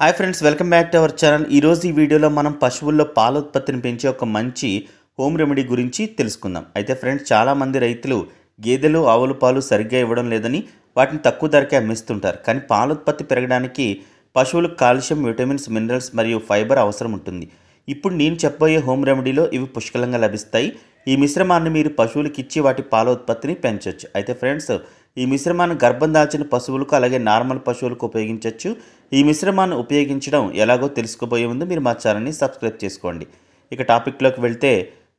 hi friends welcome back to our channel ఈరోజు ఈ వీడియోలో మనం పశువుల్లో పాల ఉత్పత్తిని పెంచే ఒక మంచి హోమ్ రెమెడీ గురించి తెలుసుకుందాం అయితే ఫ్రెండ్స్ చాలామంది రైతులు గేదెలు ఆవులు పాలు సరిగ్గా ఇవ్వడం లేదని వాటిని తక్కువ ధరకే అమ్మిస్తుంటారు కానీ పాల ఉత్పత్తి పెరగడానికి పశువులకు కాల్షియం విటమిన్స్ మినరల్స్ మరియు ఫైబర్ అవసరం ఉంటుంది ఇప్పుడు నేను చెప్పబోయే హోమ్ రెమెడీలో ఇవి పుష్కలంగా లభిస్తాయి ఈ మిశ్రమాన్ని మీరు పశువులకు ఇచ్చి వాటి పాల ఉత్పత్తిని పెంచవచ్చు అయితే ఫ్రెండ్స్ ఈ మిశ్రమాన్ని గర్భం దాల్చిన పశువులకు అలాగే నార్మల్ పశువులకు ఉపయోగించవచ్చు ఈ మిశ్రమాన్ని ఉపయోగించడం ఎలాగో తెలుసుకుపోయే ముందు మీరు మా ఛానల్ని సబ్స్క్రైబ్ చేసుకోండి ఇక టాపిక్లోకి వెళ్తే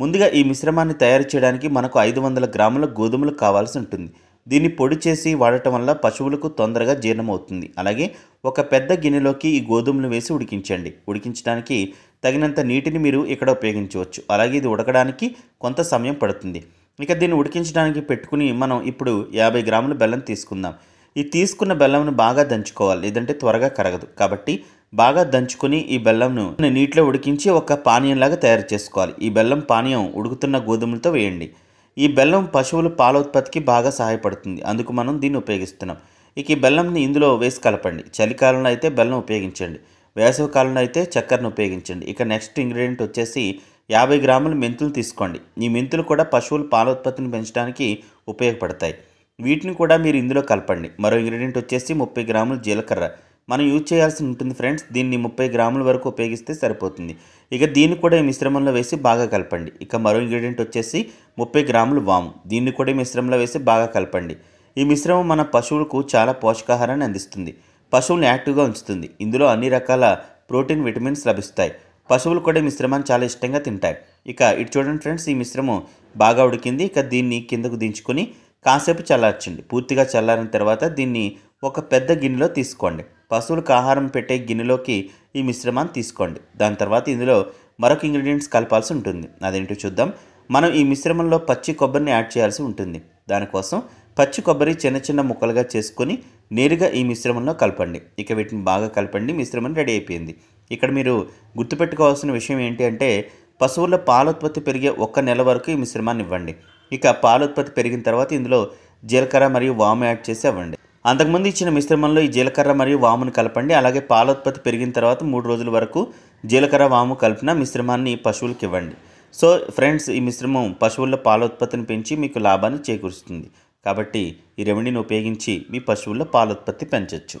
ముందుగా ఈ మిశ్రమాన్ని తయారు చేయడానికి మనకు ఐదు వందల గ్రాముల గోధుమలు కావాల్సి ఉంటుంది దీన్ని పొడి చేసి వాడటం వల్ల పశువులకు తొందరగా జీర్ణమవుతుంది అలాగే ఒక పెద్ద గిన్నెలోకి ఈ గోధుమలు వేసి ఉడికించండి ఉడికించడానికి తగినంత నీటిని మీరు ఇక్కడ ఉపయోగించవచ్చు అలాగే ఇది ఉడకడానికి కొంత సమయం పడుతుంది ఇక దీన్ని ఉడికించడానికి పెట్టుకుని మనం ఇప్పుడు యాభై గ్రాముల బెల్లం తీసుకుందాం ఈ తీసుకున్న బెల్లంను బాగా దంచుకోవాలి లేదంటే త్వరగా కరగదు కాబట్టి బాగా దంచుకుని ఈ బెల్లంను నీటిలో ఉడికించి ఒక పానీయంలాగా తయారు చేసుకోవాలి ఈ బెల్లం పానీయం ఉడుకుతున్న గోధుమలతో వేయండి ఈ బెల్లం పశువుల పాల ఉత్పత్తికి బాగా సహాయపడుతుంది అందుకు మనం దీన్ని ఉపయోగిస్తున్నాం ఇక ఈ బెల్లంని ఇందులో వేసి కలపండి చలికాలంలో అయితే బెల్లం ఉపయోగించండి వేసవి కాలంలో అయితే చక్కెరను ఉపయోగించండి ఇక నెక్స్ట్ ఇంగ్రీడియంట్ వచ్చేసి యాభై గ్రాముల మెంతులు తీసుకోండి ఈ మెంతులు కూడా పశువుల పాల ఉత్పత్తిని పెంచడానికి ఉపయోగపడతాయి వీటిని కూడా మీరు ఇందులో కలపండి మరో ఇంగ్రీడియంట్ వచ్చేసి ముప్పై గ్రాములు జీలకర్ర మనం యూజ్ చేయాల్సి ఉంటుంది ఫ్రెండ్స్ దీన్ని ముప్పై గ్రాముల వరకు ఉపయోగిస్తే సరిపోతుంది ఇక దీన్ని కూడా ఈ మిశ్రమంలో వేసి బాగా కలపండి ఇక మరో ఇంగ్రీడియంట్ వచ్చేసి ముప్పై గ్రాములు వాము దీన్ని కూడా ఈ మిశ్రమంలో వేసి బాగా కలపండి ఈ మిశ్రమం మన పశువులకు చాలా పోషకాహారాన్ని అందిస్తుంది పశువులను యాక్టివ్గా ఉంచుతుంది ఇందులో అన్ని రకాల ప్రోటీన్ విటమిన్స్ లభిస్తాయి పశువులు కూడా ఈ మిశ్రమాన్ని చాలా ఇష్టంగా తింటాయి ఇక ఇటు చూడండి ఫ్రెండ్స్ ఈ మిశ్రమం బాగా ఉడికింది ఇక దీన్ని కిందకు దించుకొని కాసేపు చల్లార్చండి పూర్తిగా చల్లారిన తర్వాత దీన్ని ఒక పెద్ద గిన్నెలో తీసుకోండి పశువులకు ఆహారం పెట్టే గిన్నెలోకి ఈ మిశ్రమాన్ని తీసుకోండి దాని తర్వాత ఇందులో మరొక ఇంగ్రీడియంట్స్ కలపాల్సి ఉంటుంది అదేంటో చూద్దాం మనం ఈ మిశ్రమంలో పచ్చి కొబ్బరిని యాడ్ చేయాల్సి ఉంటుంది దానికోసం పచ్చి కొబ్బరి చిన్న చిన్న ముక్కలుగా చేసుకొని నేరుగా ఈ మిశ్రమంలో కలపండి ఇక వీటిని బాగా కలపండి మిశ్రమం రెడీ అయిపోయింది ఇక్కడ మీరు గుర్తుపెట్టుకోవాల్సిన విషయం ఏంటి అంటే పశువుల పాలోత్పత్తి పెరిగే ఒక్క నెల వరకు ఈ మిశ్రమాన్ని ఇవ్వండి ఇక పాలోత్పత్తి పెరిగిన తర్వాత ఇందులో జీలకర్ర మరియు వాము యాడ్ చేసి అవ్వండి అంతకుముందు ఇచ్చిన మిశ్రమంలో ఈ జీలకర్ర మరియు వామును కలపండి అలాగే పాలోత్పత్తి పెరిగిన తర్వాత మూడు రోజుల వరకు జీలకర్ర వాము కలిపిన మిశ్రమాన్ని పశువులకు ఇవ్వండి సో ఫ్రెండ్స్ ఈ మిశ్రమం పశువుల పాలోత్పత్తిని పెంచి మీకు లాభాన్ని చేకూరుస్తుంది కాబట్టి ఈ రెమెడీని ఉపయోగించి మీ పశువుల పాలోత్పత్తి పెంచవచ్చు